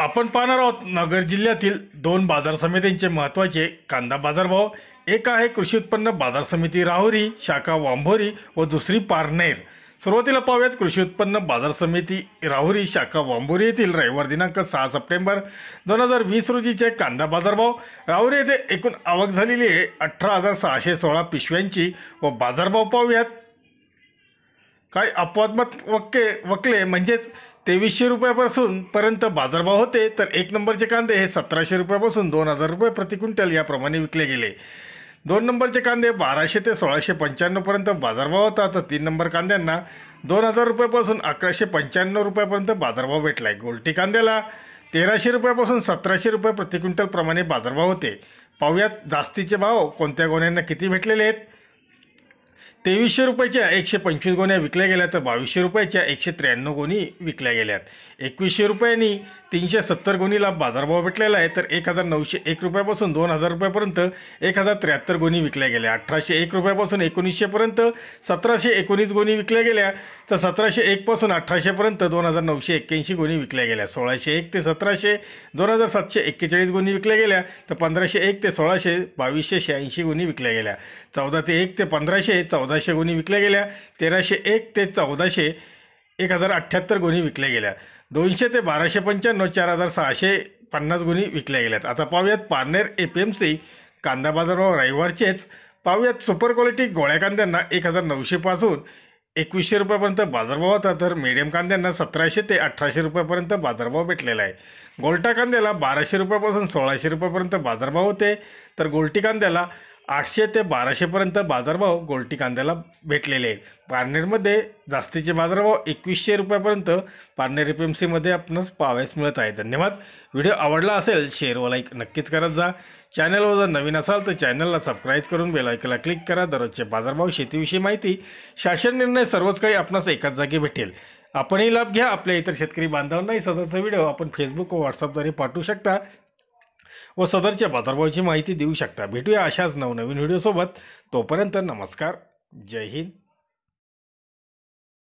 आपण पाहणार आहोत नगर जिल्ह्यातील दोन बाजार समित्यांचे महत्त्वाचे कांदा बाजारभाव एक आहे कृषी उत्पन्न बाजार समिती राहुरी शाखा वांभोरी व दुसरी पारनेर सुरुवातीला पाहूयात कृषी उत्पन्न बाजार समिती राहुरी शाखा वांभोरी येथील रविवार दिनांक सहा सप्टेंबर दोन हजार वीस रोजीचे कांदा बाजारभाव राहुरी येथे एकूण आवक झालेली आहे अठरा हजार सहाशे सोळा पिशव्यांची व बाजारभाव पाहूयात काय अपवादमत वक्के वकले म्हणजेच तेवीसशे रुपयापासून पर्यंत बाजारभाव होते तर एक नंबरचे कांदे हे सतराशे रुपयापासून दोन हजार रुपये प्रति क्विंटल याप्रमाणे विकले गेले दोन नंबरचे कांदे बाराशे ते सोळाशे पंच्याण्णवपर्यंत बाजारभाव होता तर तीन नंबर कांद्यांना दोन हजार रुपयापासून अकराशे पंच्याण्णव रुपयापर्यंत बाजारभाव भेटला आहे गोलटी कांद्याला तेराशे रुपयापासून सतराशे रुपये प्रति क्विंटलप्रमाणे बाजारभाव होते पाहुयात जास्तीचे भाव कोणत्या गोण्यांना किती भेटलेले आहेत तेवीसशे रुपयाच्या एकशे पंचवीस गोण्या विकल्या गेल्या तर बावीसशे रुपयाच्या एकशे त्र्याण्णव गोणी विकल्या गेल्यात एकवीसशे रुपयांनी तीनशे सत्तर गुणीला बाजारभाव भेटलेला आहे तर एक हजार नऊशे एक रुपयापासून दोन हजार रुपयापर्यंत एक हजार त्र्याहत्तर गुणी विकल्या गेल्या अठराशे एक रुपयापासून एकोणीसशेपर्यंत सतराशे एकोणीस गुणी विकल्या गेल्या तर सतराशे एकपासून अठराशेपर्यंत दोन हजार नऊशे एक्क्याऐंशी गुणी विकल्या गेल्या सोळाशे एक ते सतराशे दोन हजार सातशे एक्केचाळीस गुणी विकल्या गेल्या तर पंधराशे एक ते सोळाशे बावीसशे शहाऐंशी गुणी विकल्या गेल्या चौदा ते एक ते पंधराशे चौदाशे गुणी विकल्या गेल्या तेराशे एक ते चौदाशे एक हजार अठ्ठ्याहत्तर गुन्हे विकल्या गेल्या दोनशे ते बाराशे पंच्याण्णव चार हजार सहाशे पन्नास गुन्हे विकल्या गेल्यात आता पाहूयात Parner A P M C कांदा बाजारभाव रविवारचेच पाहूयात सुपर क्वालिटी गोळ्या कांद्यांना एक हजार नऊशेपासून एकवीसशे रुपयापर्यंत बाजारभाव होता तर मीडियम कांद्यांना सतराशे ते अठराशे रुपयापर्यंत बाजारभाव भेटलेला आहे गोलटा कांद्याला बाराशे रुपयापासून सोळाशे रुपयापर्यंत बाजारभाव होते तर गोलटी कांद्याला आठशे ते बाराशेपर्यंत बाजारभाव गोल्टी कांद्याला भेटलेले आहेत पारनेरमध्ये जास्तीचे बाजारभाव एकवीसशे रुपयापर्यंत पारनेर एफ एम सीमध्ये आपणास पाहावयास मिळत आहे धन्यवाद व्हिडिओ आवडला असेल शेअर लाईक नक्कीच करत जा चॅनलवर जर नवीन असाल तर चॅनलला सबस्क्राईब करून बेलायकला क्लिक करा दररोजचे बाजारभाव शेतीविषयी माहिती शासन निर्णय सर्वच काही आपणास एकाच जागी भेटेल आपणही लाभ घ्या आपल्या इतर शेतकरी बांधवांनाही सदरचा व्हिडिओ आपण फेसबुक व व्हॉट्सअपद्वारे पाठवू शकता व सदरच्या बाजारभावाची माहिती देऊ शकता भेटूया अशाच नवनवीन व्हिडिओसोबत तोपर्यंत नमस्कार जय हिंद